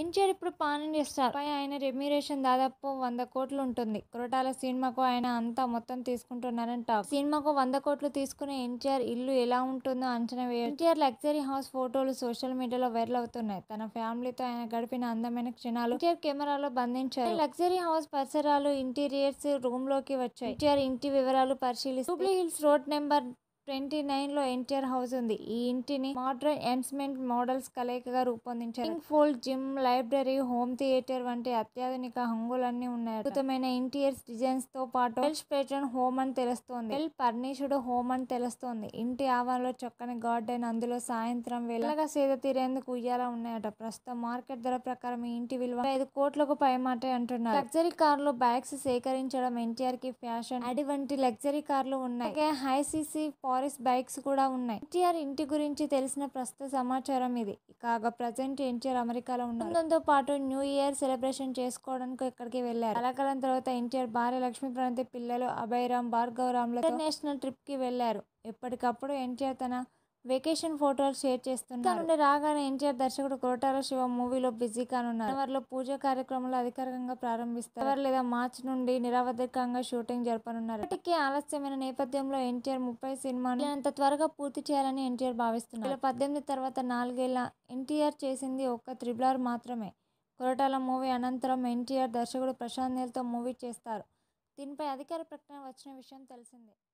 ఎన్టీఆర్ ఇప్పుడు పానీ చేస్తారు star pi ఆయన రెమ్యూరేషన్ దాదాపు వంద కోట్లు ఉంటుంది కొరటాల సినిమాకు ఆయన అంతా మొత్తం తీసుకుంటున్నారని టాక్ సినిమాకు వంద కోట్లు తీసుకునే ఎన్టీఆర్ ఇల్లు ఎలా ఉంటుందో అంచనా వేయ ఎన్టీఆర్ లగ్జరీ హౌస్ ఫోటోలు సోషల్ మీడియాలో వైరల్ అవుతున్నాయి తన ఫ్యామిలీతో ఆయన గడిపిన అందమైన క్షణాలు ఎన్టీఆర్ కెమెరాలో బంధించారు లగ్జరీ హౌస్ పరిసరాలు ఇంటీరియర్స్ రూమ్ లోకి వచ్చాయి ఎన్టీఆర్ ఇంటి వివరాలు పరిశీలిస్తూ hills road number twenty nine లో ఎన్టీఆర్ హౌస్ ఉంది ఈ ఇంటిని మోడ్రన్ ఎన్స్మెంట్ మోడల్స్ కలయికగా రూపొందించారు ఫోల్డ్ జిమ్ లైబ్రరీ హోమ్ థియేటర్ వంటి అత్యాధునిక హంగులన్నీ ఉన్నాయి అద్భుతమైన ఇంటీరియర్స్ డిజైన్స్ తో పాటు వెల్ పేట్రన్ హోమ్ అని తెలుస్తోంది వెల్ పర్నిషుడ్ హోమ్ అని తెలుస్తోంది ఇంటి ఆవరణలో చక్కని గార్డెన్ అందులో సాయంత్రం వెళ్ళగా సేద తీరేందుకు ఉయ్యాల ఉన్నాయట ప్రస్తుతం మార్కెట్ ధర ప్రకారం ఈ ఇంటి విలువ ఐదు కోట్లకు పైమాటే అంటున్నారు లగ్జరీ కార్లు బ్యాగ్స్ సేకరించడం ఎన్టీఆర్ కి ఫ్యాషన్ అడి వంటి లగ్జరీ కార్లు ఉన్నాయి హైసీసీ ఫారెస్ట్ బైక్స్ కూడా ఉన్నాయి ఎన్టీఆర్ ఇంటి గురించి తెలిసిన ప్రస్తుత సమాచారం ఇది కాగా ప్రజెంట్ ఎన్టీఆర్ అమెరికాలో ఉన్నందుతో పాటు న్యూ ఇయర్ సెలబ్రేషన్ చేసుకోవడానికి ఇక్కడికి వెళ్లారు కలకాలం తర్వాత ఎన్టీఆర్ భార్య లక్ష్మీ ప్రణతి పిల్లలు అభయరామ్ భార్గవరామ్ ఇంటర్నేషనల్ ట్రిప్ కి వెళ్లారు ఎప్పటికప్పుడు ఎన్టీఆర్ తన వెకేషన్ ఫోటోలు షేర్ చేస్తున్నారు నుండి రాగానే ఎన్టీఆర్ దర్శకుడు కోటాల శివ మూవీలో బిజీ కానున్నారు జనవరిలో పూజ కార్యక్రమాలు అధికారికంగా ప్రారంభిస్తారు జనవరి లేదా మార్చి నుండి నిరవధికంగా షూటింగ్ జరపనున్నారు ఇప్పటికే ఆలస్యమైన నేపథ్యంలో ఎన్టీఆర్ ముప్పై సినిమాను అంత త్వరగా పూర్తి చేయాలని ఎన్టీఆర్ భావిస్తున్నారు పద్దెనిమిది తర్వాత నాలుగేళ్ల ఎన్టీఆర్ చేసింది ఒక్క త్రిబులార్ మాత్రమే కొరటాల మూవీ అనంతరం ఎన్టీఆర్ దర్శకుడు ప్రశాంత్ నీల్తో మూవీ చేస్తారు దీనిపై అధికార ప్రకటన వచ్చిన విషయం తెలిసిందే